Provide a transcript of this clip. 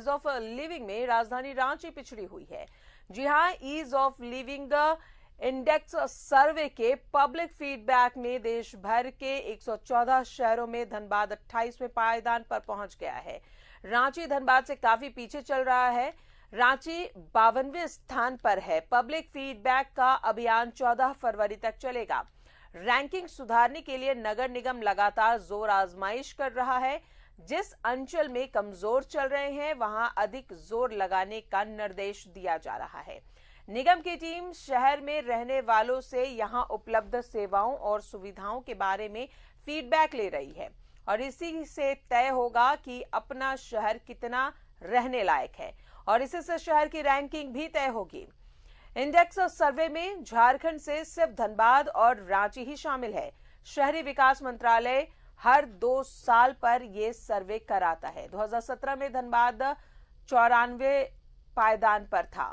is of living में राजधानी रांची पिछड़ी हुई है जी हाँ ease of living index survey के पब्लिक फीडबैक में देश भर के 114 शहरों में धनबाद 28वें पायदान पर पहुंच गया है रांची धनबाद से काफी पीछे चल रहा है रांची बावनवे स्थान पर है पब्लिक फीडबैक का अभियान 14 फरवरी तक चलेगा रैंकिंग सुधारने के लिए नगर निगम लगातार जोर आजमाइश कर रहा है जिस अंचल में कमजोर चल रहे हैं वहां अधिक जोर लगाने का निर्देश दिया जा रहा है निगम की टीम शहर में रहने वालों से यहां उपलब्ध सेवाओं और सुविधाओं के बारे में फीडबैक ले रही है और इसी से तय होगा कि अपना शहर कितना रहने लायक है और इसी से शहर की रैंकिंग भी तय होगी इंडेक्स और सर्वे में झारखंड से सिर्फ धनबाद और रांची ही शामिल है शहरी विकास मंत्रालय हर दो साल पर यह सर्वे कराता है 2017 में धनबाद चौरानवे पायदान पर था